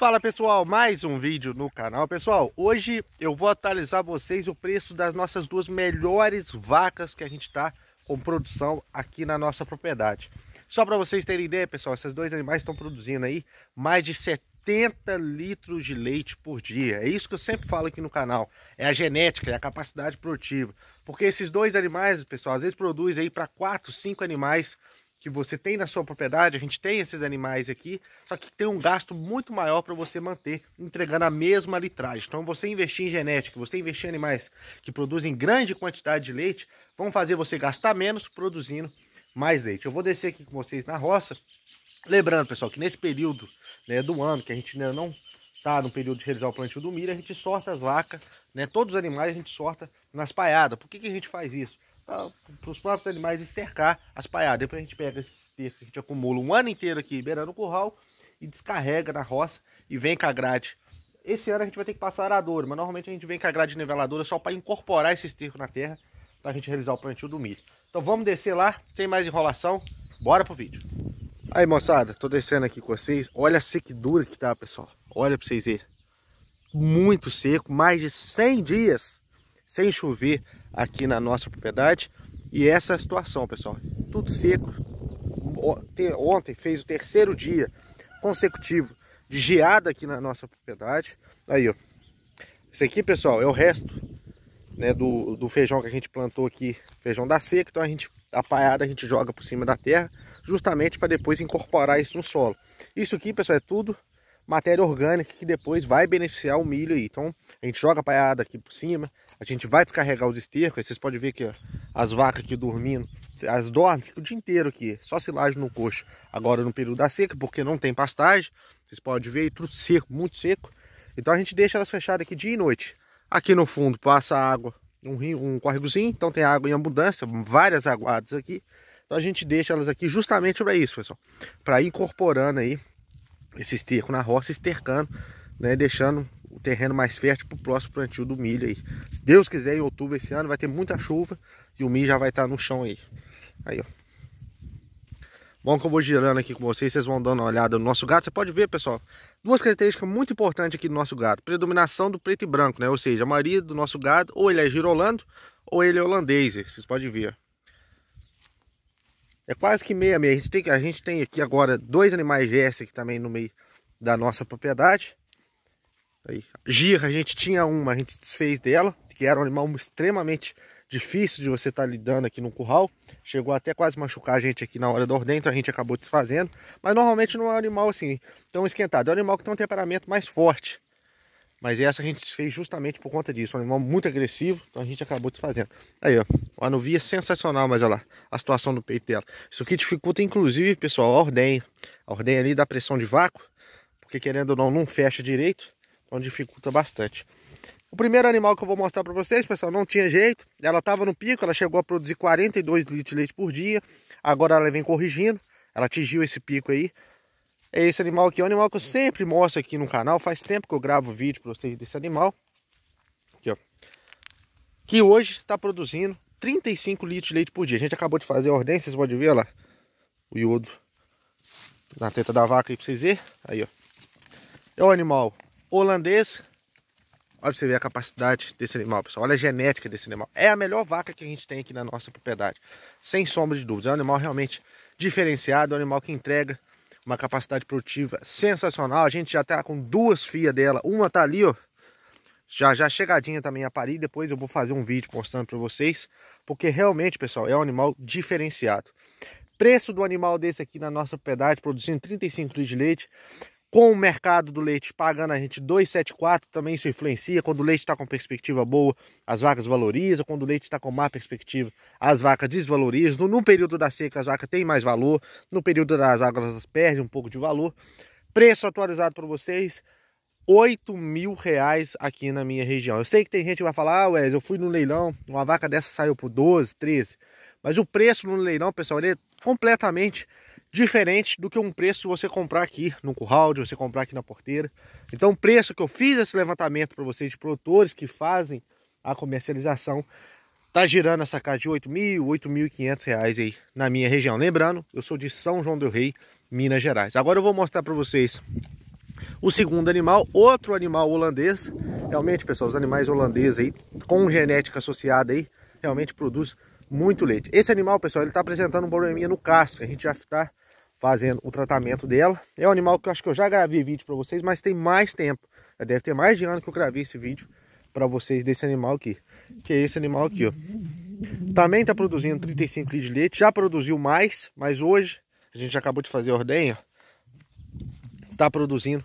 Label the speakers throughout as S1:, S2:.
S1: Fala pessoal, mais um vídeo no canal. Pessoal, hoje eu vou atualizar vocês o preço das nossas duas melhores vacas que a gente está com produção aqui na nossa propriedade. Só para vocês terem ideia, pessoal, esses dois animais estão produzindo aí mais de 70 litros de leite por dia. É isso que eu sempre falo aqui no canal. É a genética, é a capacidade produtiva. Porque esses dois animais, pessoal, às vezes produzem aí para 4, 5 animais que você tem na sua propriedade, a gente tem esses animais aqui, só que tem um gasto muito maior para você manter entregando a mesma litragem. Então você investir em genética, você investir em animais que produzem grande quantidade de leite, vão fazer você gastar menos produzindo mais leite. Eu vou descer aqui com vocês na roça, lembrando pessoal que nesse período né, do ano que a gente ainda não tá no período de realizar o plantio do milho, a gente sorta as vacas, né? Todos os animais a gente sorta nas paiadas. Por que, que a gente faz isso? para os próprios animais estercar as paiadas. Depois a gente pega esse esterco que a gente acumula um ano inteiro aqui beirando o curral e descarrega na roça e vem com a grade. Esse ano a gente vai ter que passar arador, mas normalmente a gente vem com a grade niveladora só para incorporar esse esterco na terra para a gente realizar o plantio do milho. Então vamos descer lá, sem mais enrolação, bora pro vídeo. Aí moçada, tô descendo aqui com vocês, olha a sequidura que tá pessoal, olha para vocês verem. Muito seco, mais de 100 dias sem chover aqui na nossa propriedade. E essa é a situação, pessoal. Tudo seco. Ontem fez o terceiro dia consecutivo de geada aqui na nossa propriedade. Aí, ó. Esse aqui, pessoal, é o resto né, do, do feijão que a gente plantou aqui, feijão da seca. Então a gente, a paiada, a gente joga por cima da terra, justamente para depois incorporar isso no solo. Isso aqui, pessoal, é tudo matéria orgânica que depois vai beneficiar o milho aí. Então a gente joga a paiada aqui por cima, a gente vai descarregar os estercos, vocês podem ver que as vacas aqui dormindo, as dormem o dia inteiro aqui, só silagem no coxo. Agora no período da seca, porque não tem pastagem, vocês podem ver, tudo seco, muito seco. Então a gente deixa elas fechadas aqui dia e noite. Aqui no fundo passa água, um, rio, um córregozinho, então tem água em abundância, várias aguadas aqui. Então a gente deixa elas aqui justamente para isso, pessoal. Para ir incorporando aí esse esterco na roça, estercando, né, deixando o terreno mais fértil para o próximo plantio do milho aí. Se Deus quiser, em outubro esse ano vai ter muita chuva e o milho já vai estar tá no chão aí. Aí, ó. Bom que eu vou girando aqui com vocês, vocês vão dando uma olhada no nosso gado. Você pode ver, pessoal, duas características muito importantes aqui do nosso gado. Predominação do preto e branco, né? Ou seja, a maioria do nosso gado ou ele é girolando ou ele é holandês. Vocês podem ver, é quase que meia meia. A gente tem, a gente tem aqui agora dois animais GS aqui também no meio da nossa propriedade. Aí, girra, a gente tinha uma, a gente desfez dela, que era um animal extremamente difícil de você estar tá lidando aqui no curral. Chegou até quase machucar a gente aqui na hora da ordem, então a gente acabou desfazendo. Mas normalmente não é um animal assim tão esquentado, é um animal que tem um temperamento mais forte. Mas essa a gente fez justamente por conta disso. Um animal muito agressivo, então a gente acabou desfazendo. Aí, ó. A anuvia é sensacional, mas olha lá. A situação do peito dela. Isso aqui dificulta, inclusive, pessoal, a ordenha. A ordenha ali dá pressão de vácuo. Porque, querendo ou não, não fecha direito. Então dificulta bastante. O primeiro animal que eu vou mostrar para vocês, pessoal, não tinha jeito. Ela estava no pico, ela chegou a produzir 42 litros de leite por dia. Agora ela vem corrigindo. Ela atingiu esse pico aí é esse animal aqui. É um animal que eu sempre mostro aqui no canal. Faz tempo que eu gravo vídeo para vocês desse animal. Aqui, ó. Que hoje está produzindo 35 litros de leite por dia. A gente acabou de fazer a ordem, vocês podem ver, lá. O iodo na teta da vaca aí para vocês verem. Aí, ó. É um animal holandês. Olha pra você ver a capacidade desse animal, pessoal. Olha a genética desse animal. É a melhor vaca que a gente tem aqui na nossa propriedade. Sem sombra de dúvidas. É um animal realmente diferenciado. É um animal que entrega uma capacidade produtiva sensacional. A gente já tá com duas fias dela. Uma tá ali, ó. Já já chegadinha também a parir. Depois eu vou fazer um vídeo postando para vocês. Porque realmente, pessoal, é um animal diferenciado. Preço do animal desse aqui na nossa propriedade, produzindo 35 litros de leite, com o mercado do leite pagando a gente 274 também isso influencia. Quando o leite está com perspectiva boa, as vacas valorizam. Quando o leite está com má perspectiva, as vacas desvalorizam. No, período da seca, as vacas têm mais valor. No período das águas, elas perdem um pouco de valor. Preço atualizado para vocês. 8 mil reais aqui na minha região. Eu sei que tem gente que vai falar, ah, Wes, eu fui no leilão, uma vaca dessa saiu por 12, 13. Mas o preço no leilão, pessoal, ele é completamente diferente do que um preço você comprar aqui no curral, de você comprar aqui na porteira. Então, o preço que eu fiz esse levantamento para vocês de produtores que fazem a comercialização tá girando essa casa de 8 mil, 8.500 reais aí na minha região. Lembrando, eu sou de São João do Rei, Minas Gerais. Agora eu vou mostrar para vocês o segundo animal, outro animal holandês. Realmente, pessoal, os animais holandeses aí com genética associada aí realmente produz muito leite. Esse animal, pessoal, ele está apresentando um probleminha no casco, a gente já está fazendo o tratamento dela. É um animal que eu acho que eu já gravei vídeo para vocês, mas tem mais tempo. Já deve ter mais de ano que eu gravei esse vídeo para vocês desse animal aqui. Que é esse animal aqui, ó. Também está produzindo 35 litros de leite, já produziu mais, mas hoje a gente acabou de fazer a ordenha, está produzindo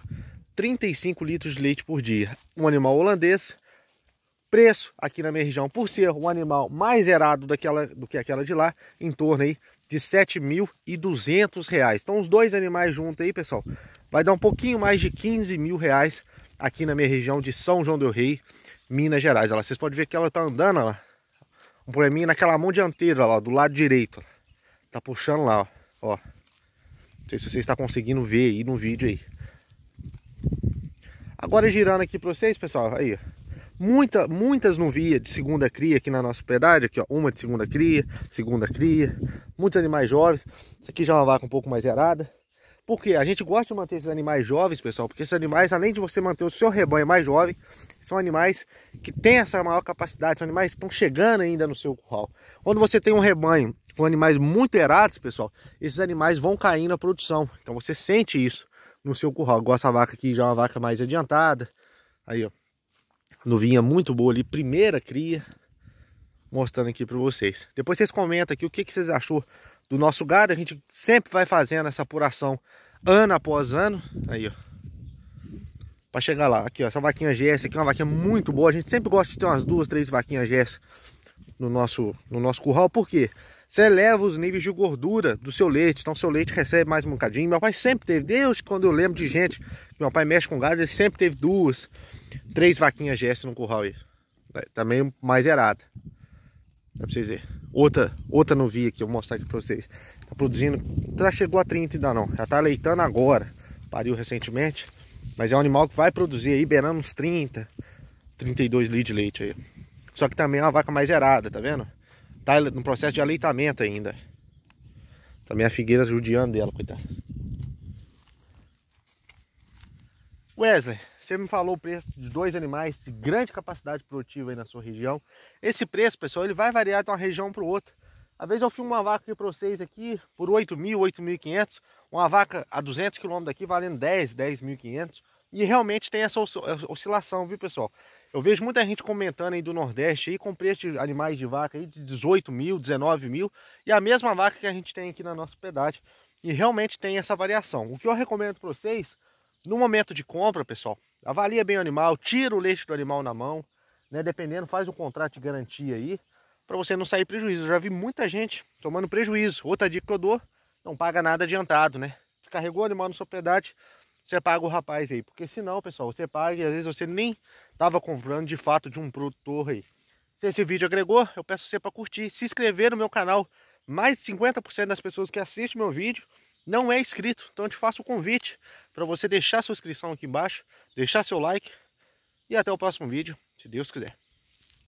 S1: 35 litros de leite por dia. Um animal holandês preço aqui na minha região, por ser um animal mais erado daquela, do que aquela de lá, em torno aí de R$ 7.200. Então os dois animais juntos aí, pessoal, vai dar um pouquinho mais de 15 mil reais aqui na minha região de São João del Rei, Minas Gerais. Olha lá, vocês podem ver que ela tá andando, lá. Um probleminha naquela mão dianteira, lá, do lado direito. Tá puxando lá, ó. ó. Não sei se você está conseguindo ver aí no vídeo aí. Agora girando aqui para vocês, pessoal, aí, ó. Muita, muitas não via de segunda cria aqui na nossa propriedade. Aqui, ó, uma de segunda cria, segunda cria. Muitos animais jovens. aqui já é uma vaca um pouco mais erada Por quê? A gente gosta de manter esses animais jovens, pessoal, porque esses animais, além de você manter o seu rebanho mais jovem, são animais que têm essa maior capacidade, são animais que estão chegando ainda no seu curral. Quando você tem um rebanho com animais muito erados, pessoal, esses animais vão caindo na produção. Então você sente isso no seu curral. Igual essa vaca aqui, já é uma vaca mais adiantada. Aí, ó. Novinha muito boa ali, primeira cria. Mostrando aqui para vocês. Depois vocês comentam aqui o que, que vocês achou do nosso gado. A gente sempre vai fazendo essa apuração ano após ano. Aí, ó. para chegar lá. Aqui, ó. Essa vaquinha GS aqui é uma vaquinha muito boa. A gente sempre gosta de ter umas duas, três vaquinhas GS no nosso, no nosso curral. Por quê? Você eleva os níveis de gordura do seu leite. Então, seu leite recebe mais um bocadinho. Meu pai sempre teve. Deus, quando eu lembro de gente meu pai mexe com gado, ele sempre teve duas, três vaquinhas GS no curral aí. É, também tá mais erada. É pra vocês verem. Outra, outra não vi aqui, eu vou mostrar aqui pra vocês. Tá produzindo, já chegou a 30 ainda não. Já tá leitando agora. Pariu recentemente. Mas é um animal que vai produzir aí, beirando uns 30, 32 litros de leite aí. Só que também é uma vaca mais errada, tá vendo? Tá no processo de aleitamento ainda. Também tá a figueira judiando dela, coitada. Wesley, você me falou o preço de dois animais de grande capacidade produtiva aí na sua região. Esse preço, pessoal, ele vai variar de uma região para outra. Às vezes eu filmo uma vaca aqui para vocês aqui por 8 mil, 8.500, uma vaca a 200 quilômetros daqui valendo 10, mil e realmente tem essa oscilação, viu pessoal? Eu vejo muita gente comentando aí do Nordeste aí com preço de animais de vaca aí de 18 mil, 19 mil e a mesma vaca que a gente tem aqui na nossa propriedade e realmente tem essa variação. O que eu recomendo para vocês no momento de compra, pessoal, avalia bem o animal, tira o leite do animal na mão, né? Dependendo, faz um contrato de garantia aí, para você não sair prejuízo. Eu já vi muita gente tomando prejuízo. Outra dica que eu dou, não paga nada adiantado, né? Descarregou o animal na sua propriedade, você paga o rapaz aí. Porque senão, pessoal, você paga e às vezes você nem estava comprando de fato de um produtor aí. Se esse vídeo agregou, eu peço você para curtir, se inscrever no meu canal. Mais de 50% das pessoas que assistem meu vídeo não é inscrito. Então eu te faço o convite para você deixar sua inscrição aqui embaixo, deixar seu like e até o próximo vídeo, se Deus quiser.